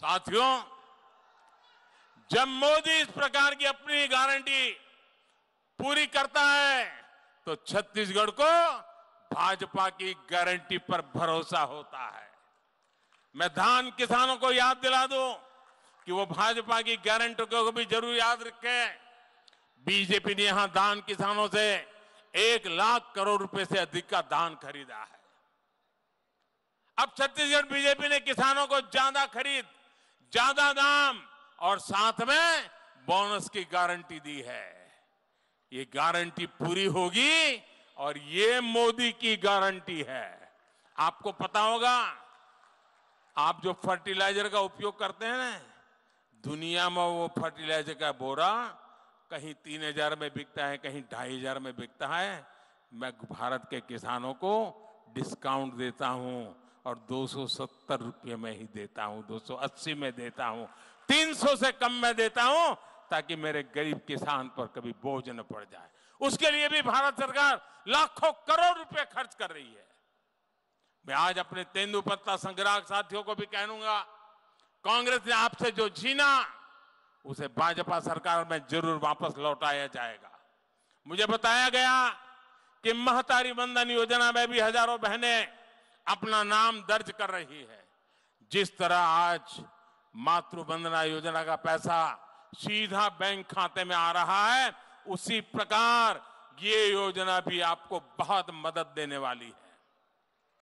साथियों जब मोदी इस प्रकार की अपनी गारंटी पूरी करता है तो छत्तीसगढ़ को भाजपा की गारंटी पर भरोसा होता है मैं धान किसानों को याद दिला दूं कि वो भाजपा की गारंटी को भी जरूर याद रखें बीजेपी ने यहां धान किसानों से एक लाख करोड़ रुपए से अधिक का धान खरीदा है अब छत्तीसगढ़ बीजेपी ने किसानों को ज्यादा खरीद ज्यादा दाम और साथ में बोनस की गारंटी दी है ये गारंटी पूरी होगी और ये मोदी की गारंटी है आपको पता होगा आप जो फर्टिलाइजर का उपयोग करते हैं दुनिया में वो फर्टिलाइजर का बोरा कहीं तीन हजार में बिकता है कहीं ढाई हजार में बिकता है मैं भारत के किसानों को डिस्काउंट देता हूं और 270 रुपये में ही देता हूं 280 में देता हूं 300 से कम में देता हूं ताकि मेरे गरीब किसान पर कभी बोझ न पड़ जाए उसके लिए भी भारत सरकार लाखों करोड़ रुपए खर्च कर रही है मैं आज अपने तेंदुपत्ता संग्राहक साथियों को भी कहूंगा कांग्रेस ने आपसे जो छीना उसे भाजपा सरकार में जरूर वापस लौटाया जाएगा मुझे बताया गया कि महतारी बंधन योजना में भी हजारों बहनें अपना नाम दर्ज कर रही है जिस तरह आज मातृवंदना योजना का पैसा सीधा बैंक खाते में आ रहा है उसी प्रकार ये योजना भी आपको बहुत मदद देने वाली है